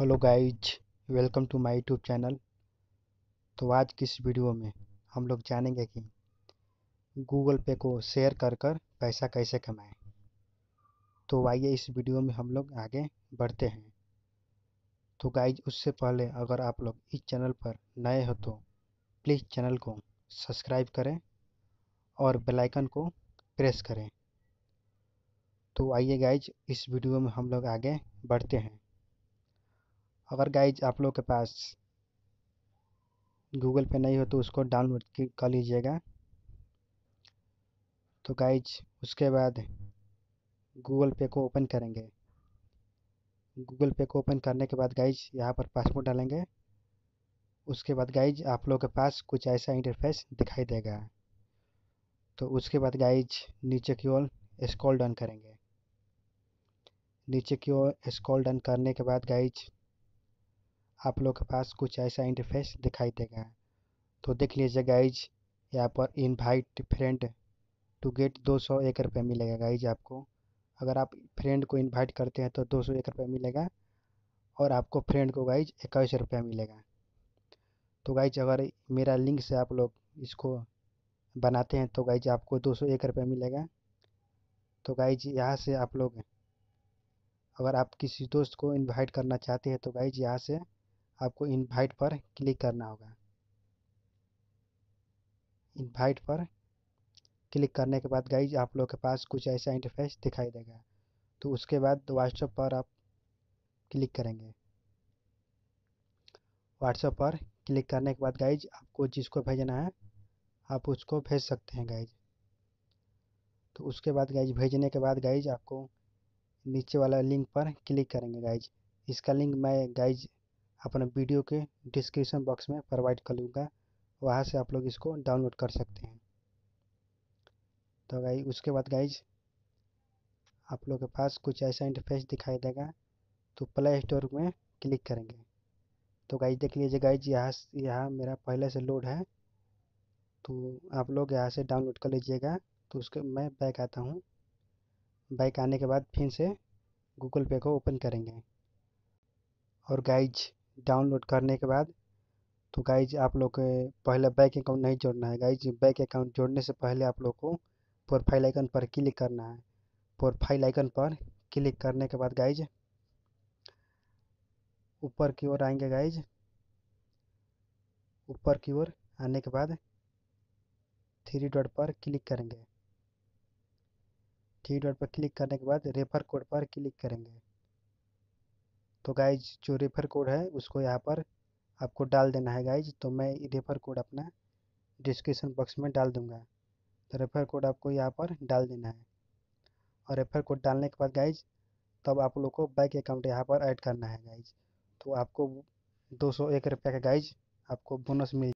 hello guys welcome to my YouTube channel तो आज की इस वीडियो में हम लोग जानेंगे कि गूगल पे को शेयर कर कर पैसा कैसे कमाएं तो आइए इस वीडियो में हम लोग आगे बढ़ते हैं तो गाइज उससे पहले अगर आप लोग इस चैनल पर नए हो तो प्लीज़ चैनल को सब्सक्राइब करें और बेलाइकन को प्रेस करें तो आइए गाइज इस वीडियो में हम लोग आगे बढ़ते हैं अगर गाइज आप लोग के पास गूगल पे नहीं हो तो उसको डाउनलोड कर लीजिएगा तो गाइज उसके बाद गूगल पे को ओपन करेंगे गूगल पे को ओपन करने के बाद गाइज यहाँ पर पासपोर्ट डालेंगे उसके बाद गाइज आप लोग के पास कुछ ऐसा इंटरफेस दिखाई देगा तो उसके बाद गाइज नीचे की ओर स्कॉल डन करेंगे नीचे की ओर स्कॉल डन करने के बाद गाइज आप लोग के पास कुछ ऐसा इंटरफेस दिखाई देगा तो देख लीजिए गाइज यहाँ पर इनवाइट फ्रेंड टू गेट दो सौ एक रुपये मिलेगा गाइज आपको अगर आप फ्रेंड को इनवाइट करते हैं तो दो सौ एक रुपये मिलेगा और आपको फ्रेंड को गाइज इक्कीस रुपया मिलेगा तो गाइज अगर मेरा लिंक से आप लोग इसको बनाते हैं तो गाइज आपको दो सौ एक रुपये मिलेगा तो गाइज यहाँ से आप लोग अगर आप किसी दोस्त को इनवाइट करना चाहते हैं तो गाइज यहाँ से आपको इनवाइट पर क्लिक करना होगा इनवाइट पर क्लिक करने के बाद गाइज आप लोग के पास कुछ ऐसा इंटरफेस दिखाई देगा तो उसके बाद व्हाट्सएप पर आप क्लिक करेंगे व्हाट्सएप पर क्लिक करने के बाद गाइज आपको जिसको भेजना है आप उसको भेज सकते हैं गाइज तो उसके बाद गाइज भेजने के बाद गाइज आपको नीचे वाला लिंक पर क्लिक करेंगे गाइज इसका लिंक मैं गाइज अपने वीडियो के डिस्क्रिप्शन बॉक्स में प्रोवाइड कर लूँगा वहाँ से आप लोग इसको डाउनलोड कर सकते हैं तो गाई उसके बाद गाइज आप लोग के पास कुछ ऐसा इंटरफेस दिखाई देगा तो प्ले स्टोर में क्लिक करेंगे तो गाइज देख लीजिए गाइज यहाँ यहाँ मेरा पहले से लोड है तो आप लोग यहाँ से डाउनलोड कर लीजिएगा तो उसके मैं बैक आता हूँ बैक आने के बाद फिर से गूगल पे को ओपन करेंगे और गाइज डाउनलोड करने के बाद तो गाइज आप लोग पहले बैंक अकाउंट नहीं जोड़ना है गाइज बैंक अकाउंट जोड़ने से पहले आप लोग को प्रोफाइल आइकन पर क्लिक करना है प्रोफाइल आइकन पर क्लिक करने के बाद गाइज ऊपर की ओर आएंगे गाइज ऊपर की ओर आने के बाद थ्री डॉट पर क्लिक करेंगे थ्री डॉट पर क्लिक करने के बाद रेफर कोड पर क्लिक करेंगे तो गाइज जो रेफर कोड है उसको यहाँ पर आपको डाल देना है गाइज तो मैं रेफर कोड अपना डिस्क्रिप्शन बॉक्स में डाल दूंगा तो रेफर कोड आपको यहाँ पर डाल देना है और रेफर कोड डालने के बाद गाइज तब आप लोग को बैंक अकाउंट यहाँ पर ऐड करना है गाइज तो आपको दो सौ एक रुपये का गाइज आपको बोनस मिल